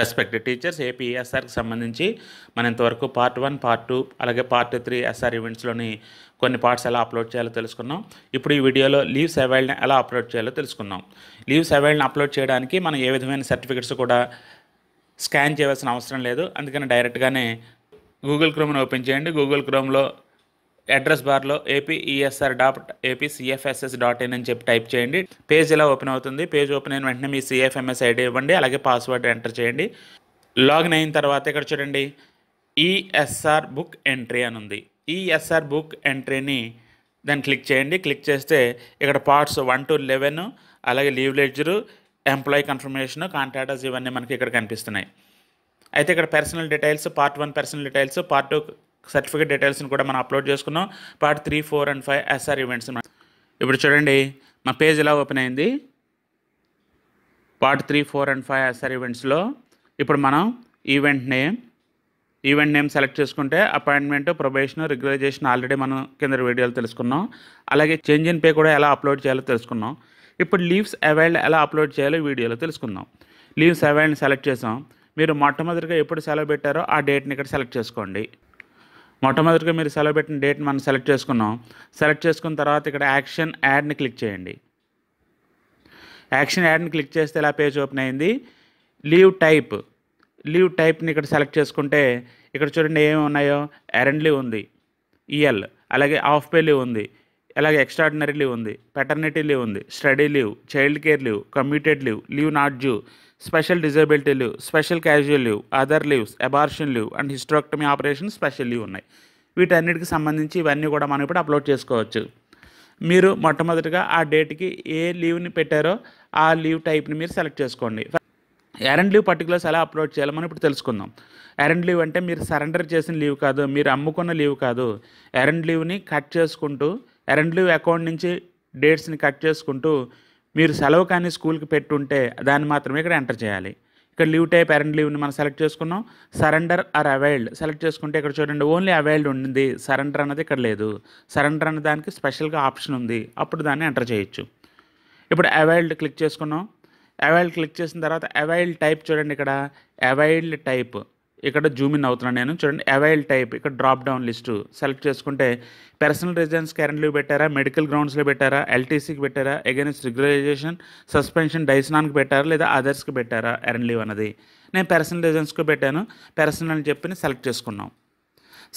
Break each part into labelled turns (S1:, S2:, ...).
S1: respected teachers AP ఎస్ఆర్కి సంబంధించి మనం ఇంతవరకు పార్ట్ వన్ పార్ట్ టూ అలాగే పార్ట్ త్రీ ఎస్ఆర్ ఈవెంట్స్లోని కొన్ని పార్ట్స్ ఎలా అప్లోడ్ చేయాలో తెలుసుకున్నాం ఇప్పుడు ఈ వీడియోలో లీవ్స్ అవైల్డ్ని ఎలా అప్లోడ్ చేయాలో తెలుసుకున్నాం లీవ్స్ అవైల్డ్ని అప్లోడ్ చేయడానికి మనం ఏ విధమైన సర్టిఫికెట్స్ కూడా స్కాన్ చేయవలసిన అవసరం లేదు అందుకని డైరెక్ట్గానే గూగుల్ క్రోమ్ని ఓపెన్ చేయండి గూగుల్ క్రోమ్లో అడ్రస్ బార్లో APESR dot AP CFSS dot in అని చెప్పి టైప్ చేయండి పేజ్ ఇలా ఓపెన్ అవుతుంది పేజ్ ఓపెన్ అయిన వెంటనే మీ సిఎఫ్ఎంఎస్ ఐడి ఇవ్వండి అలాగే పాస్వర్డ్ ఎంటర్ చేయండి లాగిన్ అయిన తర్వాత ఇక్కడ చూడండి ఈఎస్ఆర్ బుక్ ఎంట్రీ అని ఉంది ఈఎస్ఆర్ బుక్ ఎంట్రీని దాన్ని క్లిక్ చేయండి క్లిక్ చేస్తే ఇక్కడ పార్ట్స్ వన్ టు లెవెన్ అలాగే leave ledger employee confirmation contractors ఇవన్నీ మనకి ఇక్కడ కనిపిస్తున్నాయి అయితే ఇక్కడ personal details part one personal details part two certificate డీటెయిల్స్ని కూడా మనం అప్లోడ్ చేసుకున్నాం part three four and five SR events ఇప్పుడు చూడండి మా పేజ్ ఎలా ఓపెన్ అయింది part three four and five SR ఈవెంట్స్లో ఇప్పుడు మనం event name event name select చేసుకుంటే అపాయింట్మెంట్ ప్రొబేషన్ రిగ్యులైజేషన్ ఆల్రెడీ మనం కింద వీడియోలు తెలుసుకున్నాం అలాగే చేంజ్ ఇన్ పే కూడా ఎలా అప్లోడ్ చేయాలో తెలుసుకున్నాం ఇప్పుడు లీవ్స్ అవైల్డ్ ఎలా అప్లోడ్ చేయాలో వీడియోలో తెలుసుకుందాం లీవ్స్ అవైల్డ్ని సెలెక్ట్ చేసాం మీరు మొట్టమొదటిగా ఎప్పుడు సెలవు పెట్టారో ఆ డేట్ని ఇక్కడ సెలెక్ట్ చేసుకోండి మొట్టమొదటిగా మీరు సెలవు పెట్టిన డేట్ మనం సెలెక్ట్ చేసుకున్నాం సెలెక్ట్ చేసుకున్న తర్వాత ఇక్కడ యాక్షన్ యాడ్ని క్లిక్ చేయండి యాక్షన్ యాడ్ని క్లిక్ చేస్తే ఇలా పేజ్ ఓపెన్ అయింది లీవ్ టైప్ లీవ్ టైప్ని ఇక్కడ సెలెక్ట్ చేసుకుంటే ఇక్కడ చూడండి ఏమి ఉన్నాయో ఎరెండ్లీ ఉంది ఈఎల్ అలాగే ఆఫ్ పే లీవ్ ఉంది అలాగే ఎక్స్ట్రాడినరీ లీవ్ ఉంది పెటర్నిటీ లీవ్ ఉంది study leave child care leave commuted leave leave not due special disability leave special casual leave other leaves abortion leave and hysterectomy operation special leave ఉన్నాయి వీటన్నిటికి సంబంధించి ఇవన్నీ కూడా మనం ఇప్పుడు అప్లోడ్ చేసుకోవచ్చు మీరు మొట్టమొదటిగా ఆ డేట్కి ఏ లీవ్ని పెట్టారో ఆ లీవ్ టైప్ని మీరు సెలెక్ట్ చేసుకోండి ఎరెంట్ లీవ్ పర్టికులర్స్ ఎలా అప్లోడ్ చేయాలో మనం ఇప్పుడు తెలుసుకుందాం ఎరెంట్ లీవ్ అంటే మీరు సరెండర్ చేసిన లీవ్ కాదు మీరు అమ్ముకున్న లీవ్ కాదు ఎరెంట్ లీవ్ని కట్ చేసుకుంటూ ఎరెంట్ లీవ్ అకౌంట్ నుంచి డేట్స్ని కట్ చేసుకుంటూ మీరు సెలవు కానీ స్కూల్కి పెట్టుంటే దాన్ని మాత్రమే ఇక్కడ ఎంటర్ చేయాలి ఇక్కడ లీవ్ టైప్ పేరెంట్ లీవ్ని మనం సెలెక్ట్ చేసుకున్నాం సరెండర్ ఆర్ అవైల్డ్ సెలెక్ట్ చేసుకుంటే ఇక్కడ చూడండి ఓన్లీ అవైల్డ్ ఉంది సరెండర్ అన్నది ఇక్కడ లేదు సరెండర్ అన్న దానికి స్పెషల్గా ఆప్షన్ ఉంది అప్పుడు దాన్ని ఎంటర్ చేయొచ్చు ఇప్పుడు అవైల్డ్ క్లిక్ చేసుకున్నాం అవైల్డ్ క్లిక్ చేసిన తర్వాత అవైల్డ్ టైప్ చూడండి ఇక్కడ అవైల్డ్ టైప్ ఇక్కడ జూమ్ ఇన్ అవుతున్నాను నేను చూడండి అవైల్ టైప్ ఇక్కడ డ్రాప్ డౌన్ లిస్టు సెలెక్ట్ చేసుకుంటే పర్సనల్ రెసిడెన్స్ క్యారెంట్లీవ్ పెట్టారా మెడికల్ గ్రౌండ్స్లో పెట్టారా ఎల్టీసీకి పెట్టారా అగైన్స్ రిగ్యులైజేషన్ సస్పెన్షన్ డైస్నాన్కి పెట్టారా లేదా అదర్స్కి పెట్టారా లీవ్ అన్నది నేను పర్సనల్ రెసిడెన్స్కి పెట్టాను పర్సనల్ అని చెప్పి సెలెక్ట్ చేసుకున్నాం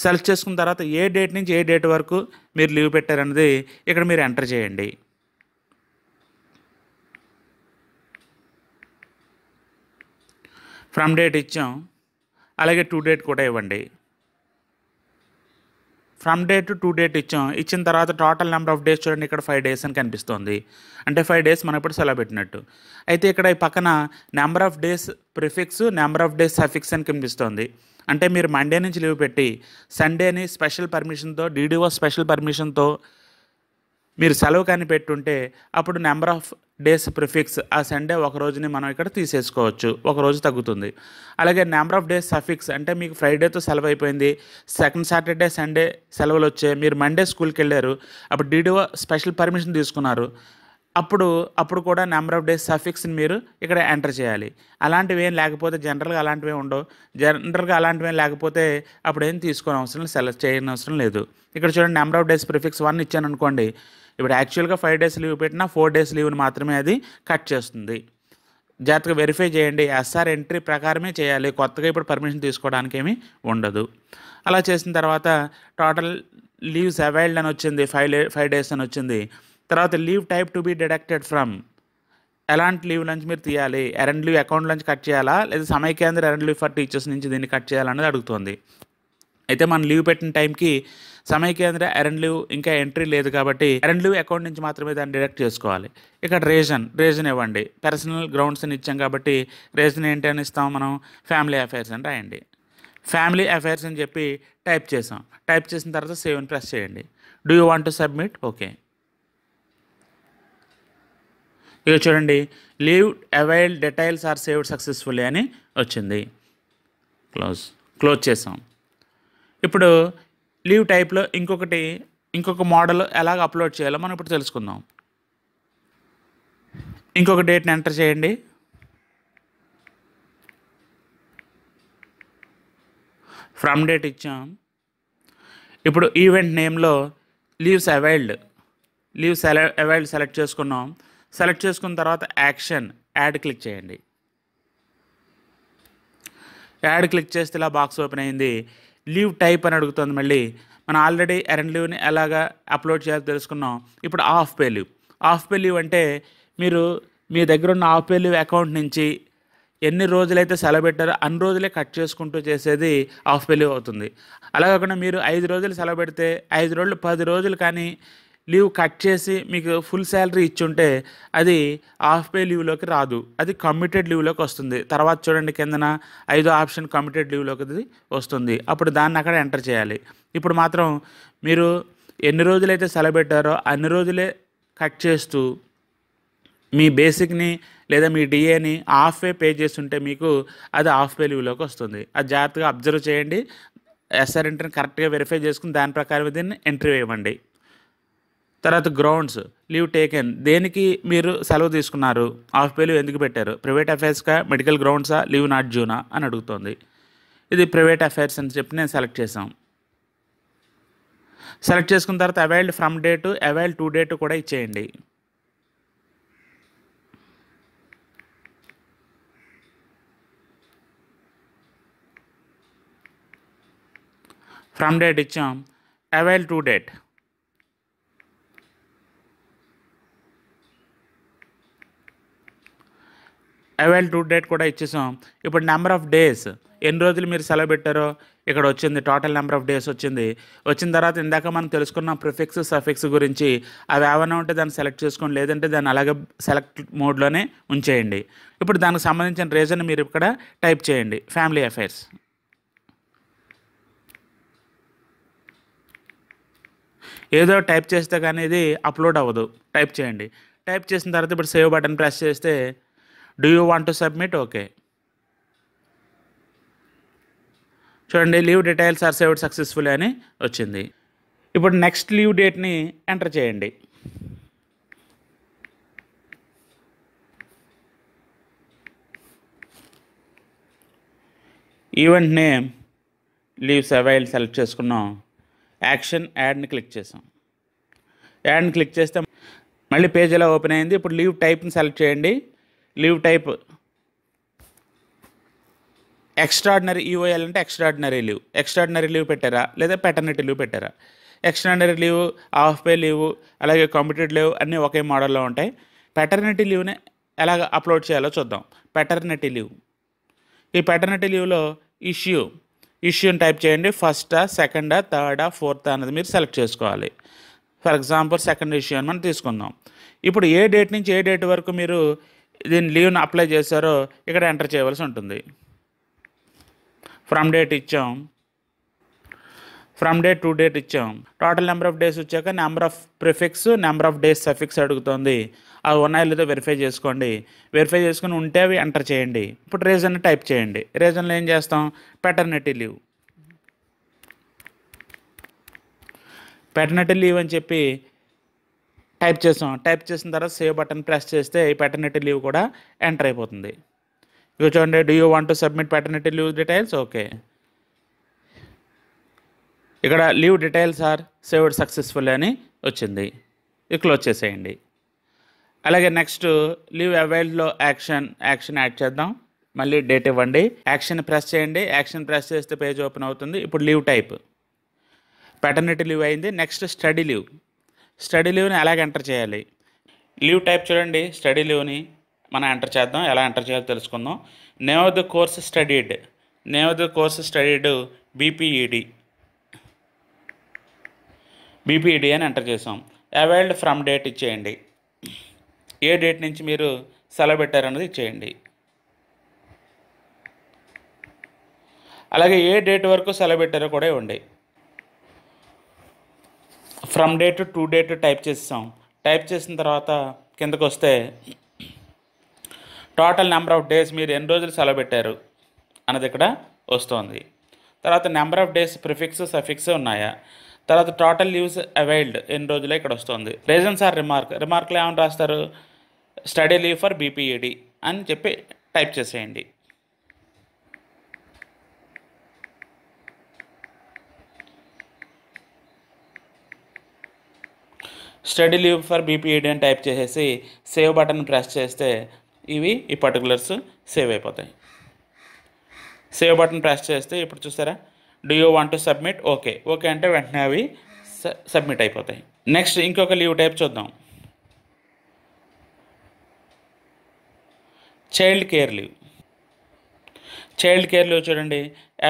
S1: సెలెక్ట్ చేసుకున్న తర్వాత ఏ డేట్ నుంచి ఏ డేట్ వరకు మీరు లీవ్ పెట్టారన్నది ఇక్కడ మీరు ఎంటర్ చేయండి ఫ్రమ్ డేట్ ఇచ్చాం అలాగే టూ డేట్ కూడా ఇవ్వండి from date to to date ఇచ్చాం ఇచ్చిన తర్వాత టోటల్ నెంబర్ ఆఫ్ డేస్ చూడండి ఇక్కడ ఫైవ్ డేస్ అని కనిపిస్తుంది అంటే ఫైవ్ డేస్ మనం ఇప్పుడు సెలవు పెట్టినట్టు అయితే ఇక్కడ ఈ పక్కన number of days prefix number of days suffix అని కనిపిస్తుంది అంటే మీరు మండే నుంచి లీవ్ పెట్టి సండేని స్పెషల్ పర్మిషన్తో డీడీఓ స్పెషల్ పర్మిషన్తో మీరు సెలవు కానీ పెట్టుంటే అప్పుడు నెంబర్ ఆఫ్ డేస్ ప్రిఫిక్స్ ఆ సండే ఒక రోజుని మనం ఇక్కడ తీసేసుకోవచ్చు ఒక రోజు తగ్గుతుంది అలాగే నెంబర్ ఆఫ్ డేస్ సఫిక్స్ అంటే మీకు ఫ్రైడేతో సెలవు అయిపోయింది సెకండ్ సాటర్డే సండే సెలవులు వచ్చాయి మీరు మండే స్కూల్కి వెళ్ళారు అప్పుడు డీడీఓ స్పెషల్ పర్మిషన్ తీసుకున్నారు అప్పుడు అప్పుడు కూడా నెంబర్ ఆఫ్ డేస్ సఫిక్స్ని మీరు ఇక్కడ ఎంటర్ చేయాలి అలాంటివి ఏం లేకపోతే జనరల్గా అలాంటివి ఉండవు జనరల్గా అలాంటివి ఏం లేకపోతే అప్పుడు ఏం తీసుకోని అవసరం సెలెక్ట్ చేయని అవసరం లేదు ఇక్కడ చూడండి number of days prefix one ఇచ్చాను అనుకోండి ఇప్పుడు యాక్చువల్గా ఫైవ్ డేస్ లీవ్ పెట్టినా ఫోర్ డేస్ లీవ్ని మాత్రమే అది కట్ చేస్తుంది జాగ్రత్తగా వెరిఫై చేయండి ఎస్ఆర్ ఎంట్రీ ప్రకారమే చేయాలి కొత్తగా ఇప్పుడు పర్మిషన్ తీసుకోవడానికి ఏమీ ఉండదు అలా చేసిన తర్వాత టోటల్ లీవ్స్ అవైల్డ్ అని వచ్చింది ఫైవ్ ఫైవ్ డేస్ అని వచ్చింది తర్వాత leave type to be deducted from ఎలాంటి లీవ్ నుంచి మీరు తీయాలి ఎరండ్ లీవ్ అకౌంట్ నుంచి కట్ చేయాలా లేదా Samaikyandhra earned leave for teachers నుంచి దీన్ని కట్ చేయాలనేది అడుగుతుంది అయితే మనం లీవ్ పెట్టిన టైంకి సమైక్యాంధ్ర ఎరెండ్ లీవ్ ఇంకా ఎంట్రీ లేదు కాబట్టి ఎరెండ్ లీవ్ అకౌంట్ నుంచి మాత్రమే దాన్ని డిడక్ట్ చేసుకోవాలి ఇక్కడ రీజన్ రీజన్ ఇవ్వండి పర్సనల్ గ్రౌండ్స్ని ఇచ్చాం కాబట్టి రీజన్ ఏంటి అని ఇస్తాం మనం ఫ్యామిలీ అఫైర్స్ అని రాయండి ఫ్యామిలీ అఫైర్స్ అని చెప్పి టైప్ చేసాం టైప్ చేసిన తర్వాత సేవ్ అని ప్రెస్ చేయండి do you want to submit okay ఇక చూడండి leave avail details are saved successfully అని వచ్చింది క్లోజ్ క్లోజ్ చేసాం ఇప్పుడు లీవ్ టైప్లో ఇంకొకటి ఇంకొక మోడల్ ఎలాగ అప్లోడ్ చేయాలో మనం ఇప్పుడు తెలుసుకుందాం ఇంకొక డేట్ని ఎంటర్ చేయండి ఫ్రమ్ డేట్ ఇచ్చాం ఇప్పుడు ఈవెంట్ నేమ్లో leaves availed leaves availed select చేసుకున్నాం సెలెక్ట్ చేసుకున్న తర్వాత యాక్షన్ యాడ్ క్లిక్ చేయండి యాడ్ క్లిక్ చేస్తే ఇలా బాక్స్ ఓపెన్ అయింది లీవ్ టైప్ అని అడుగుతుంది మళ్ళీ మనం ఆల్రెడీ ఎరండ్ లీవ్ని ఎలాగా అప్లోడ్ చేయాలో తెలుసుకున్నాం ఇప్పుడు half pay leave of pay leave అంటే మీరు మీ దగ్గర ఉన్న ఆఫ్ పే లీవ్ అకౌంట్ నుంచి ఎన్ని రోజులైతే సెలవు పెట్టారో అన్ని రోజులే కట్ చేసుకుంటూ చేసేది ఆఫ్ పే లీవ్ అవుతుంది అలా మీరు ఐదు రోజులు సెలవు పెడితే ఐదు రోజులు పది రోజులు కానీ లీవ్ కట్ చేసి మీకు ఫుల్ శాలరీ ఇచ్చుంటే అది హాఫ్ పే లీవ్లోకి రాదు అది కమిటెడ్ లీవ్లోకి వస్తుంది తర్వాత చూడండి కిందన ఐదో ఆప్షన్ కమిటెడ్ లీవ్లోకి వస్తుంది అప్పుడు దాన్ని అక్కడ ఎంటర్ చేయాలి ఇప్పుడు మాత్రం మీరు ఎన్ని రోజులైతే సెలబెట్టారో అన్ని రోజులే కట్ చేస్తూ మీ బేసిక్ని లేదా మీ డిఏని హాఫ్ వే పే చేస్తుంటే మీకు అది హాఫ్ వే లీవ్లోకి వస్తుంది అది జాగ్రత్తగా అబ్జర్వ్ చేయండి ఎస్ఆర్ఎంట్ని కరెక్ట్గా వెరిఫై చేసుకుని దాని ప్రకారం దీన్ని ఎంట్రీ వేయమండి తర్వాత గ్రౌండ్స్ లీవ్ టేకెన్ దేనికి మీరు సెలవు తీసుకున్నారు ఆఫ్ పేలు ఎందుకు పెట్టారు ప్రైవేట్ అఫైర్స్కా మెడికల్ గ్రౌండ్సా లీవ్ నాట్ జూనా అని అడుగుతోంది ఇది ప్రైవేట్ అఫైర్స్ అని చెప్పి నేను సెలెక్ట్ చేశాం సెలెక్ట్ చేసుకున్న తర్వాత availed from date availed to date కూడా ఇచ్చేయండి ఫ్రమ్ డేట్ ఇచ్చాం avail to date avail to date కూడా ఇచ్చేసాం ఇప్పుడు నెంబర్ ఆఫ్ డేస్ ఎన్ని రోజులు మీరు సెలవు పెట్టారో ఇక్కడ వచ్చింది టోటల్ నెంబర్ ఆఫ్ డేస్ వచ్చింది వచ్చిన తర్వాత ఇందాక మనం తెలుసుకున్న ప్రిఫిక్స్ సఫిక్స్ గురించి అవి ఏమైనా ఉంటే దాన్ని సెలెక్ట్ చేసుకోండి లేదంటే దాన్ని అలాగే సెలెక్ట్ మోడ్లోనే ఉంచేయండి ఇప్పుడు దానికి సంబంధించిన రీజన్ మీరు ఇక్కడ టైప్ చేయండి ఫ్యామిలీ అఫైర్స్ ఏదో టైప్ చేస్తే కానీ ఇది అప్లోడ్ అవ్వదు టైప్ చేయండి టైప్ చేసిన తర్వాత ఇప్పుడు సేవ్ బటన్ ప్రెస్ చేస్తే do you want to submit okay చూడండి leave details are saved successful అని వచ్చింది ఇప్పుడు నెక్స్ట్ లీవ్ డేట్ని ఎంటర్ చేయండి event name leaves avail select చేసుకున్నాం యాక్షన్ యాడ్ని క్లిక్ చేసాం యాడ్ని క్లిక్ చేస్తే మళ్ళీ పేజ్ ఎలా ఓపెన్ అయింది ఇప్పుడు లీవ్ టైప్ని సెలెక్ట్ చేయండి leave type extraordinary EOL e అంటే ఎక్స్ట్రాడినరీ లీవ్ ఎక్స్ట్రాడినరీ లీవ్ పెట్టారా లేదా పెటర్నిటీ లీవ్ పెట్టారా extraordinary leave half pay leave అలాగే కాంపిటేటివ్ లీవ్ అన్నీ ఒకే మోడల్లో ఉంటాయి పెటర్నిటీ లీవ్ని ఎలాగ అప్లోడ్ చేయాలో చూద్దాం పెటర్నిటీ లీవ్ ఈ పెటర్నిటీ లీవ్లో ఇష్యూ ఇష్యూని టైప్ చేయండి ఫస్టా సెకండా థర్డా ఫోర్తా అనేది మీరు సెలెక్ట్ చేసుకోవాలి ఫర్ ఎగ్జాంపుల్ సెకండ్ ఇష్యూ అని మనం తీసుకుందాం ఇప్పుడు ఏ డేట్ నుంచి ఏ డేట్ వరకు మీరు దీన్ని లీవ్ను అప్లై చేశారో ఇక్కడ ఎంటర్ చేయవలసి ఉంటుంది ఫ్రమ్ డేట్ ఇచ్చాం ఫ్రమ్ డేట్ టు డేట్ ఇచ్చాం టోటల్ నెంబర్ ఆఫ్ డేస్ వచ్చాక number of prefix number of days suffix అడుగుతుంది అవి ఉన్నాయో లేదో వెరిఫై చేసుకోండి వెరిఫై చేసుకుని ఉంటే అవి ఎంటర్ చేయండి ఇప్పుడు రీజన్ టైప్ చేయండి రీజన్లో ఏం చేస్తాం పెటర్నిటీ లీవ్ పెటర్నిటీ లీవ్ అని చెప్పి టైప్ చేసాం టైప్ చేసిన తర్వాత సేవ్ బటన్ ప్రెస్ చేస్తే ఈ పెటర్నిటీ లీవ్ కూడా ఎంటర్ అయిపోతుంది ఇక చూడండి do you want to submit paternity leave details okay ఇక్కడ leave details are saved successful అని వచ్చింది ఇక క్లోజ్ చేసేయండి అలాగే నెక్స్ట్ లీవ్ అవైల్లో యాక్షన్ యాక్షన్ యాడ్ చేద్దాం మళ్ళీ డేట్ ఇవ్వండి యాక్షన్ ప్రెస్ చేయండి యాక్షన్ ప్రెస్ చేస్తే పేజ్ ఓపెన్ అవుతుంది ఇప్పుడు లీవ్ టైప్ పెటర్నిటీ లీవ్ అయింది నెక్స్ట్ స్టడీ లీవ్ స్టడీ లీవ్ని ఎలాగ ఎంటర్ చేయాలి లీవ్ టైప్ చూడండి స్టడీ లీవ్ని మనం ఎంటర్ చేద్దాం ఎలా ఎంటర్ చేయాలో తెలుసుకుందాం name of the course studied name of the course studied BPED BPED అని ఎంటర్ చేసాం అవైల్డ్ ఫ్రమ్ డేట్ ఇచ్చేయండి ఏ డేట్ నుంచి మీరు సెలవు పెట్టారన్నది ఇచ్చేయండి అలాగే ఏ డేట్ వరకు సెలవు పెట్టారో కూడా ఇవ్వండి from date to date type చేస్తాం టైప్ చేసిన తర్వాత కిందకు వస్తే టోటల్ నెంబర్ ఆఫ్ డేస్ మీరు ఎన్ని రోజులు సెలవు పెట్టారు అన్నది ఇక్కడ వస్తుంది తర్వాత number of days prefix suffix ఉన్నాయా తర్వాత టోటల్ లీవ్స్ అవైల్డ్ ఎన్ని రోజులే ఇక్కడ వస్తుంది రీజన్స్ ఆర్ రిమార్క్ రిమార్క్లో ఏమైనా రాస్తారు స్టడీ లీవ్ ఫర్ బీపీఈడి అని చెప్పి టైప్ చేసేయండి స్టడీ లీవ్ ఫర్ బీపీఈడి అని టైప్ చేసేసి సేవ్ బటన్ ప్రెస్ చేస్తే ఇవి ఈ పర్టికులర్స్ సేవ్ అయిపోతాయి సేవ్ బటన్ ప్రెస్ చేస్తే ఇప్పుడు చూసారా do you want to submit okay okay అంటే వెంటనే అవి సబ్మిట్ అయిపోతాయి నెక్స్ట్ ఇంకొక లీవ్ టైప్ చూద్దాం child care leave child care leave చూడండి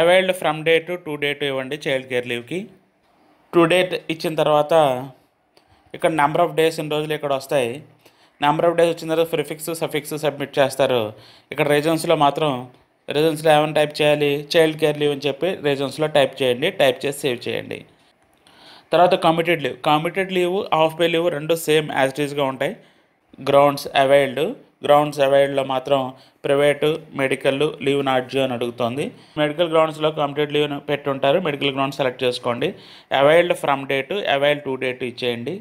S1: availed from day to to day to ఇవ్వండి చైల్డ్ కేర్ లీవ్కి టూ డే ఇచ్చిన తర్వాత ఇక్కడ నెంబర్ ఆఫ్ డేస్ ఇన్ని రోజులు ఇక్కడ వస్తాయి నెంబర్ ఆఫ్ డేస్ వచ్చిన తర్వాత ప్రిఫిక్స్ సఫిక్స్ సబ్మిట్ చేస్తారు ఇక్కడ రీజన్స్లో మాత్రం రీజన్స్లో ఏమైనా టైప్ చేయాలి చైల్డ్ కేర్ లీవ్ అని చెప్పి రీజన్స్లో టైప్ చేయండి టైప్ చేసి సేవ్ చేయండి తర్వాత committed leave committed leave of pay leave రెండు సేమ్ యాజ్ టీజ్గా ఉంటాయి గ్రౌండ్స్ అవైల్డ్ గ్రౌండ్స్ అవైల్డ్లో మాత్రం ప్రైవేటు మెడికల్ లీవ్ నాట్ అని అడుగుతోంది మెడికల్ గ్రౌండ్స్లో కంప్లీట్ లీవ్ పెట్టుంటారు మెడికల్ గ్రౌండ్ సెలెక్ట్ చేసుకోండి availed from date availed to date ఇచ్చేయండి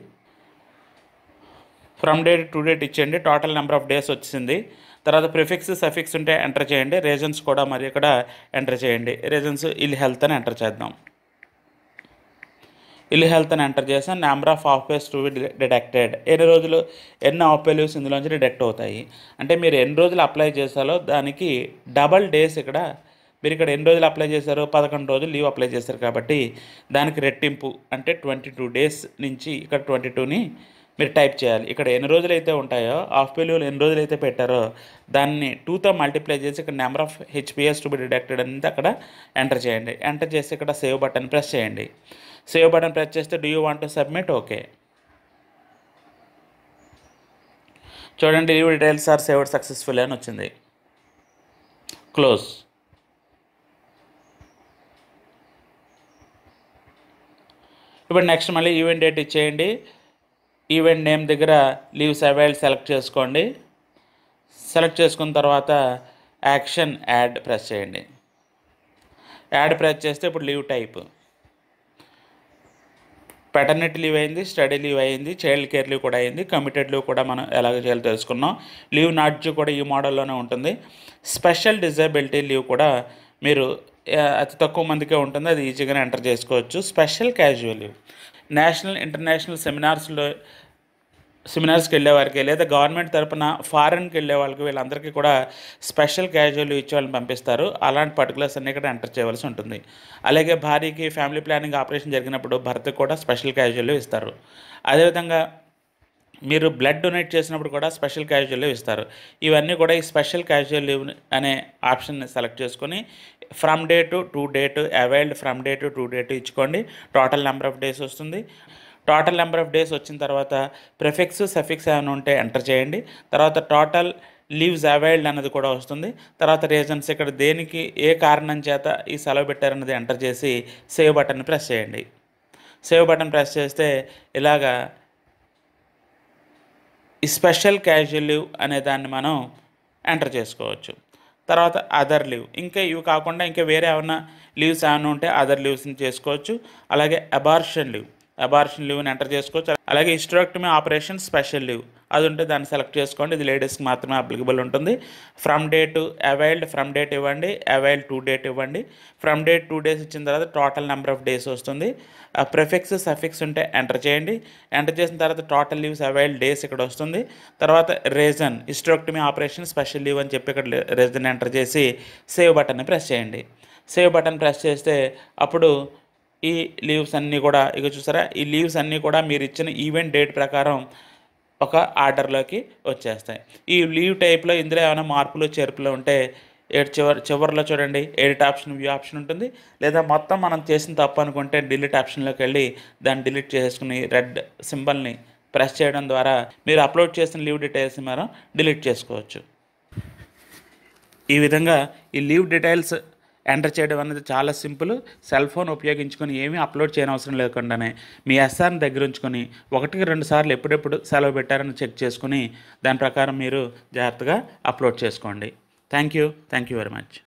S1: ఫ్రమ్ డేట్ టు డేట్ ఇచ్చేయండి టోటల్ నెంబర్ ఆఫ్ డేస్ వచ్చింది తర్వాత ప్రిఫిక్స్ సఫిక్స్ ఉంటే ఎంటర్ చేయండి రీజన్స్ కూడా మరి ఇక్కడ ఎంటర్ చేయండి రీజన్స్ ఇల్ హెల్త్ అని ఎంటర్ చేద్దాం ఇల్ హెల్త్ అని ఎంటర్ చేసాం number of pays to be deducted ఎన్ని రోజులు ఎన్ని ఆఫ్ ఆఫ్వేల్యూస్ ఇందులోంచి డిడెక్ట్ అవుతాయి అంటే మీరు ఎన్ని రోజులు అప్లై చేశాలో దానికి డబల్ డేస్ ఇక్కడ మీరు ఇక్కడ ఎన్ని రోజులు అప్లై చేశారు పదకొండు రోజులు లీవ్ అప్లై చేశారు కాబట్టి దానికి రెట్టింపు అంటే ట్వంటీ టూ డేస్ నుంచి ఇక్కడ ట్వంటీ టూని మీరు టైప్ చేయాలి ఇక్కడ ఎన్ని రోజులైతే ఉంటాయో హాఫ్ వెల్యూలు ఎన్ని రోజులైతే పెట్టారో దాన్ని టూతో మల్టిప్లై చేసి ఇక్కడ number of HPS to be deducted అనేది అక్కడ ఎంటర్ చేయండి ఎంటర్ చేసి ఇక్కడ సేవ్ బటన్ ప్రెస్ చేయండి సేవ్ బటన్ ప్రెస్ చేస్తే do you want to submit okay చూడండి delivery details are saved successful అని వచ్చింది క్లోజ్ ఇప్పుడు నెక్స్ట్ మళ్ళీ ఈవెంట్ డేట్ ఇచ్చేయండి ఈవెంట్ నేమ్ దగ్గర లీవ్స్ అవైల్ సెలెక్ట్ చేసుకోండి సెలెక్ట్ చేసుకున్న తర్వాత యాక్షన్ యాడ్ ప్రెస్ చేయండి యాడ్ ప్రెస్ చేస్తే ఇప్పుడు లీవ్ టైప్ పెటర్నిటీ లీవ్ అయింది స్టడీ లీవ్ అయింది చైల్డ్ కేర్ లీవ్ కూడా అయింది కమిటెడ్ లీవ్ కూడా మనం ఎలాగ చేయాలో తెలుసుకున్నాం లీవ్ నాట్యూ కూడా ఈ మోడల్లోనే ఉంటుంది స్పెషల్ డిజబిలిటీ లీవ్ కూడా మీరు అతి తక్కువ మందికే ఉంటుంది అది ఈజీగానే ఎంటర్ చేసుకోవచ్చు special casual leave national international సెమినార్స్లో సెమినార్స్కి వెళ్ళే వారికి లేదా గవర్నమెంట్ తరపున ఫారెన్కి వెళ్ళే వాళ్ళకి వీళ్ళందరికీ కూడా స్పెషల్ క్యాజువల్ ఇచ్చే వాళ్ళని పంపిస్తారు అలాంటి పర్టికులర్స్ అన్ని ఇక్కడ ఎంటర్ చేయవలసి ఉంటుంది అలాగే భార్యకి ఫ్యామిలీ ప్లానింగ్ ఆపరేషన్ జరిగినప్పుడు భర్తకు కూడా స్పెషల్ క్యాజువల్ ఇస్తారు అదేవిధంగా మీరు బ్లడ్ డొనేట్ చేసినప్పుడు కూడా స్పెషల్ క్యాజువల్ ఇస్తారు ఇవన్నీ కూడా ఈ స్పెషల్ క్యాజువల్ లీవ్ అనే ఆప్షన్ని సెలెక్ట్ చేసుకొని from day to to date availed from day to to date ఇచ్చుకోండి టోటల్ నెంబర్ ఆఫ్ డేస్ వస్తుంది టోటల్ నెంబర్ ఆఫ్ డేస్ వచ్చిన తర్వాత ప్రిఫిక్స్ సఫిక్స్ ఏమైనా ఉంటే ఎంటర్ చేయండి తర్వాత టోటల్ లీవ్స్ అవైల్డ్ అన్నది కూడా వస్తుంది తర్వాత రీజన్స్ ఇక్కడ దేనికి ఏ కారణం చేత ఈ సెలవు పెట్టారన్నది ఎంటర్ చేసి సేవ్ బటన్ ప్రెస్ చేయండి సేవ్ బటన్ ప్రెస్ చేస్తే ఇలాగా ఈ స్పెషల్ క్యాజువల్ లీవ్ అనే దాన్ని మనం ఎంటర్ చేసుకోవచ్చు తర్వాత అదర్ లీవ్ ఇంకా ఇవి కాకుండా ఇంకా వేరే ఏమైనా లీవ్స్ ఏమైనా ఉంటే అదర్ లీవ్స్ని చేసుకోవచ్చు అలాగే అబార్షన్ లీవ్ అబార్షన్ లీవ్ని ఎంటర్ చేసుకోవచ్చు అలాగే హిస్టరాక్టమీ ఆపరేషన్ స్పెషల్ లీవ్ అది ఉంటే దాన్ని సెలెక్ట్ చేసుకోండి ఇది లేడీస్కి మాత్రమే అప్లికబుల్ ఉంటుంది from date availed from date ఇవ్వండి అవైల్డ్ టూ డేట్ ఇవ్వండి ఫ్రమ్ డేట్ టూ డేస్ ఇచ్చిన తర్వాత టోటల్ నెంబర్ ఆఫ్ డేస్ వస్తుంది ప్రిఫిక్స్ uh, సఫిక్స్ ఉంటే ఎంటర్ చేయండి ఎంటర్ చేసిన తర్వాత టోటల్ లీవ్స్ అవైల్డ్ డేస్ ఇక్కడ వస్తుంది తర్వాత రీజన్ మీ ఆపరేషన్ స్పెషల్ లీవ్ అని చెప్పి ఇక్కడ రీజన్ ఎంటర్ చేసి సేవ్ బటన్ని ప్రెస్ చేయండి సేవ్ బటన్ ప్రెస్ చేస్తే అప్పుడు ఈ లీవ్స్ అన్నీ కూడా ఇక చూసారా ఈ లీవ్స్ అన్నీ కూడా మీరు ఇచ్చిన ఈవెంట్ డేట్ ప్రకారం ఒక ఆర్డర్లోకి వచ్చేస్తాయి ఈ లీవ్ టైప్లో ఇందులో ఏమైనా మార్పులు చేర్పులు ఉంటే ఎడి చివరి చివరిలో చూడండి ఎడిట్ ఆప్షన్ వ్యూ ఆప్షన్ ఉంటుంది లేదా మొత్తం మనం చేసిన తప్పు అనుకుంటే డిలీట్ ఆప్షన్లోకి వెళ్ళి దాన్ని డిలీట్ చేసుకుని రెడ్ సింబల్ని ప్రెస్ చేయడం ద్వారా మీరు అప్లోడ్ చేసిన లీవ్ డీటెయిల్స్ని మనం డిలీట్ చేసుకోవచ్చు ఈ విధంగా ఈ లీవ్ డీటెయిల్స్ ఎంటర్ చేయడం అనేది చాలా సింపుల్ సెల్ ఫోన్ ఉపయోగించుకొని ఏమీ అప్లోడ్ చేయని అవసరం లేకుండానే మీ ఎస్ఆర్ని దగ్గర ఉంచుకొని ఒకటికి రెండు సార్లు ఎప్పుడెప్పుడు సెలవు పెట్టారని చెక్ చేసుకుని దాని ప్రకారం మీరు జాగ్రత్తగా అప్లోడ్ చేసుకోండి thank you thank you very much